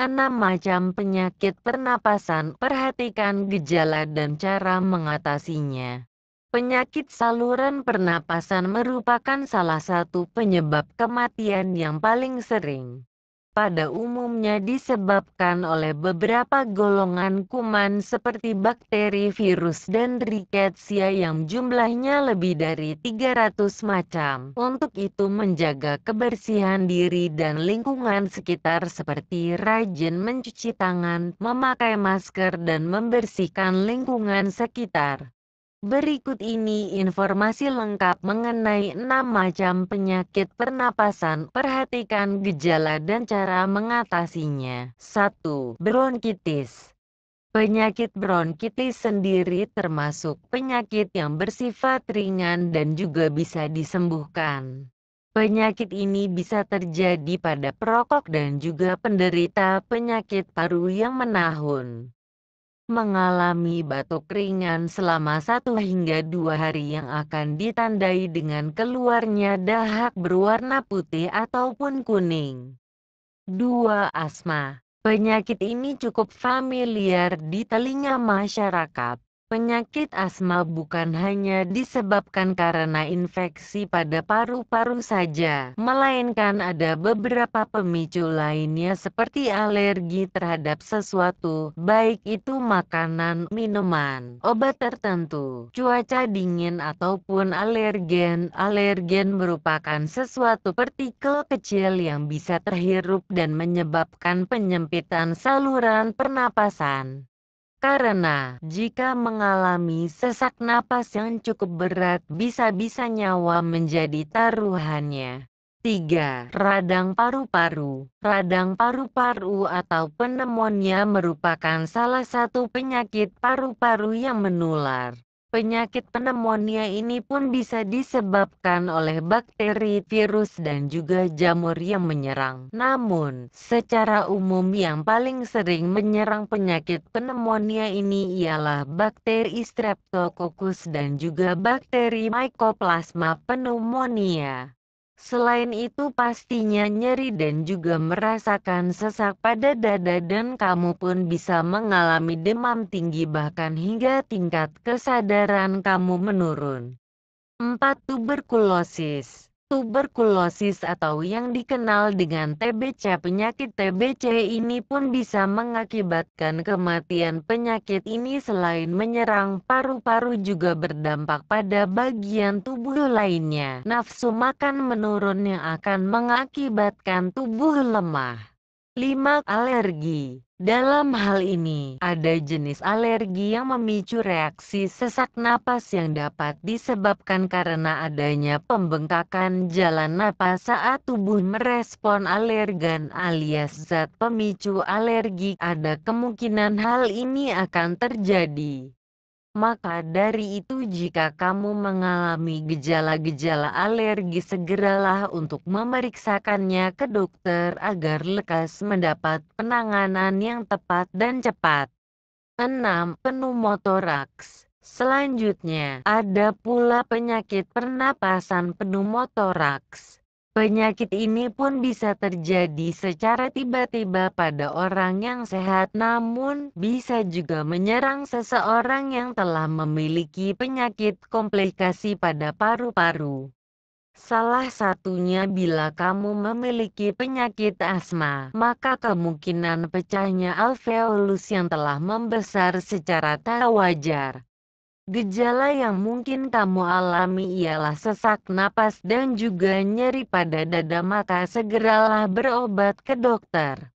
6 macam penyakit pernapasan, perhatikan gejala dan cara mengatasinya. Penyakit saluran pernapasan merupakan salah satu penyebab kematian yang paling sering pada umumnya disebabkan oleh beberapa golongan kuman seperti bakteri virus dan riketsia yang jumlahnya lebih dari 300 macam. Untuk itu menjaga kebersihan diri dan lingkungan sekitar seperti rajin mencuci tangan, memakai masker dan membersihkan lingkungan sekitar. Berikut ini informasi lengkap mengenai 6 macam penyakit pernapasan. Perhatikan gejala dan cara mengatasinya. 1. Bronkitis Penyakit bronkitis sendiri termasuk penyakit yang bersifat ringan dan juga bisa disembuhkan. Penyakit ini bisa terjadi pada perokok dan juga penderita penyakit paru yang menahun mengalami batuk ringan selama satu hingga dua hari yang akan ditandai dengan keluarnya dahak berwarna putih ataupun kuning. 2. Asma Penyakit ini cukup familiar di telinga masyarakat. Penyakit asma bukan hanya disebabkan karena infeksi pada paru-paru saja, melainkan ada beberapa pemicu lainnya seperti alergi terhadap sesuatu, baik itu makanan, minuman, obat tertentu, cuaca dingin ataupun alergen. Alergen merupakan sesuatu partikel kecil yang bisa terhirup dan menyebabkan penyempitan saluran pernapasan. Karena jika mengalami sesak napas yang cukup berat bisa-bisa nyawa menjadi taruhannya. 3. Radang paru-paru Radang paru-paru atau pneumonia merupakan salah satu penyakit paru-paru yang menular. Penyakit pneumonia ini pun bisa disebabkan oleh bakteri, virus dan juga jamur yang menyerang. Namun, secara umum yang paling sering menyerang penyakit pneumonia ini ialah bakteri Streptococcus dan juga bakteri Mycoplasma pneumonia. Selain itu pastinya nyeri dan juga merasakan sesak pada dada dan kamu pun bisa mengalami demam tinggi bahkan hingga tingkat kesadaran kamu menurun. 4. Tuberkulosis Tuberkulosis atau yang dikenal dengan TBC penyakit TBC ini pun bisa mengakibatkan kematian penyakit ini selain menyerang paru-paru juga berdampak pada bagian tubuh lainnya. Nafsu makan menurun yang akan mengakibatkan tubuh lemah. 5. Alergi dalam hal ini, ada jenis alergi yang memicu reaksi sesak napas yang dapat disebabkan karena adanya pembengkakan jalan napas saat tubuh merespon alergen alias zat pemicu alergi. Ada kemungkinan hal ini akan terjadi maka dari itu jika kamu mengalami gejala-gejala alergi segeralah untuk memeriksakannya ke dokter agar lekas mendapat penanganan yang tepat dan cepat. 6. motoraks. Selanjutnya, ada pula penyakit pernapasan motoraks. Penyakit ini pun bisa terjadi secara tiba-tiba pada orang yang sehat namun bisa juga menyerang seseorang yang telah memiliki penyakit komplikasi pada paru-paru. Salah satunya bila kamu memiliki penyakit asma, maka kemungkinan pecahnya alveolus yang telah membesar secara tak wajar Gejala yang mungkin kamu alami ialah sesak napas dan juga nyeri pada dada maka segeralah berobat ke dokter.